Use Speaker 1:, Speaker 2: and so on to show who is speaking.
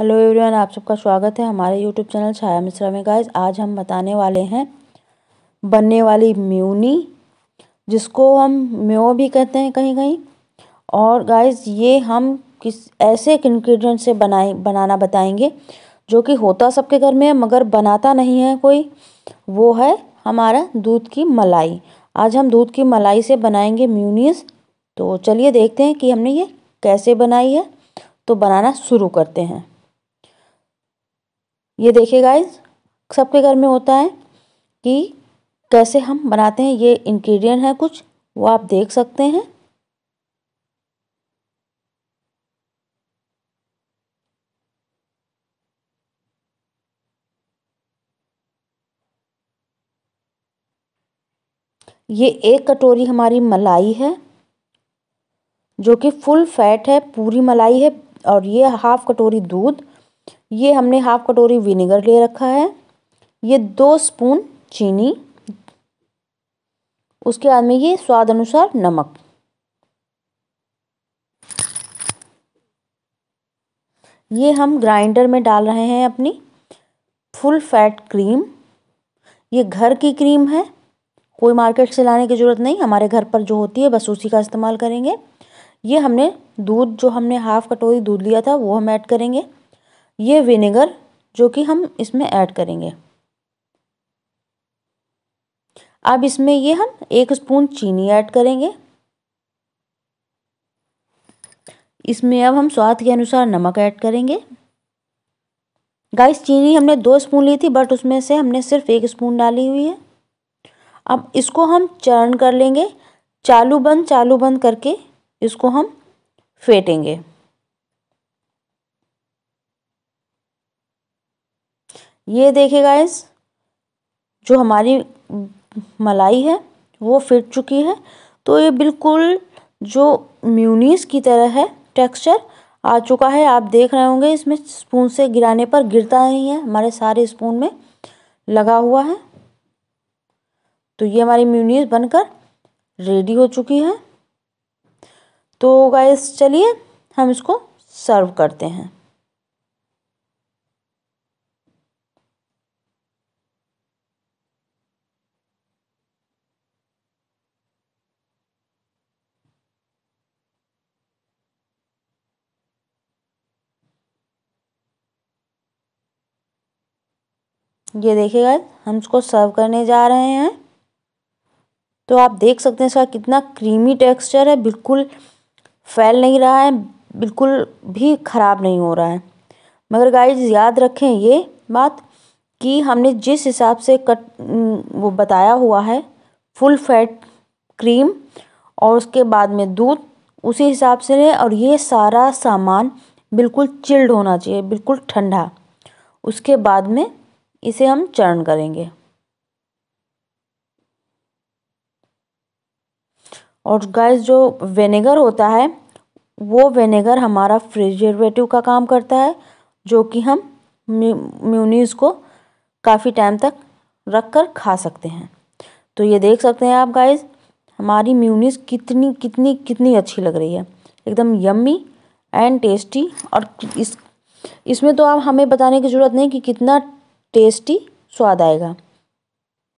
Speaker 1: hello everyone आप सबका स्वागत है हमारे यूट्यूब चैनल छाया मिश्रा में गाइस आज हम बताने वाले हैं बनने वाली म्यूनी जिसको हम म्यो भी कहते हैं कहीं कहीं और गाइस ये हम किस ऐसे इन्ग्रीडियंट से बनाए बनाना बताएंगे जो कि होता सबके घर में मगर बनाता नहीं है कोई वो है हमारा दूध की मलाई आज हम दूध की मलाई से बनाएंगे म्यूनीस तो चलिए देखते हैं कि हमने ये कैसे बनाई है तो बनाना शुरू करते हैं ये देखिए गाइस सबके घर में होता है कि कैसे हम बनाते हैं ये इंग्रेडिएंट है कुछ वो आप देख सकते हैं ये एक कटोरी हमारी मलाई है जो कि फुल फैट है पूरी मलाई है और ये हाफ कटोरी दूध ये हमने हाफ कटोरी विनेगर ले रखा है ये दो स्पून चीनी उसके बाद में ये स्वाद अनुसार नमक ये हम ग्राइंडर में डाल रहे हैं अपनी फुल फैट क्रीम ये घर की क्रीम है कोई मार्केट से लाने की ज़रूरत नहीं हमारे घर पर जो होती है बस उसी का इस्तेमाल करेंगे ये हमने दूध जो हमने हाफ़ कटोरी दूध लिया था वो हम ऐड करेंगे ये विनेगर जो कि हम इसमें ऐड करेंगे अब इसमें ये हम एक स्पून चीनी ऐड करेंगे इसमें अब हम स्वाद के अनुसार नमक ऐड करेंगे गाइस चीनी हमने दो स्पून ली थी बट उसमें से हमने सिर्फ एक स्पून डाली हुई है अब इसको हम चर्न कर लेंगे चालू बंद चालू बंद करके इसको हम फेटेंगे ये देखिए गाइस जो हमारी मलाई है वो फिट चुकी है तो ये बिल्कुल जो म्यूनीस की तरह है टेक्सचर आ चुका है आप देख रहे होंगे इसमें स्पून से गिराने पर गिरता नहीं है हमारे सारे स्पून में लगा हुआ है तो ये हमारी म्यूनीस बनकर रेडी हो चुकी है तो गाइस चलिए हम इसको सर्व करते हैं ये देखिए गाइस हम इसको सर्व करने जा रहे हैं तो आप देख सकते हैं इसका कितना क्रीमी टेक्सचर है बिल्कुल फैल नहीं रहा है बिल्कुल भी ख़राब नहीं हो रहा है मगर गाइज याद रखें ये बात कि हमने जिस हिसाब से कट वो बताया हुआ है फुल फैट क्रीम और उसके बाद में दूध उसी हिसाब से लें और ये सारा सामान बिल्कुल चिल्ड होना चाहिए बिल्कुल ठंडा उसके बाद में इसे हम चर्न करेंगे और गैस जो वेनेगर होता है वो विनेगर हमारा फ्रिजर्वेटिव का काम करता है जो कि हम म्यूनीस को काफ़ी टाइम तक रख कर खा सकते हैं तो ये देख सकते हैं आप गाइस हमारी म्यूनिस कितनी कितनी कितनी अच्छी लग रही है एकदम यम्मी एंड टेस्टी और इस इसमें तो आप हमें बताने की ज़रूरत नहीं कि कितना टेस्टी स्वाद आएगा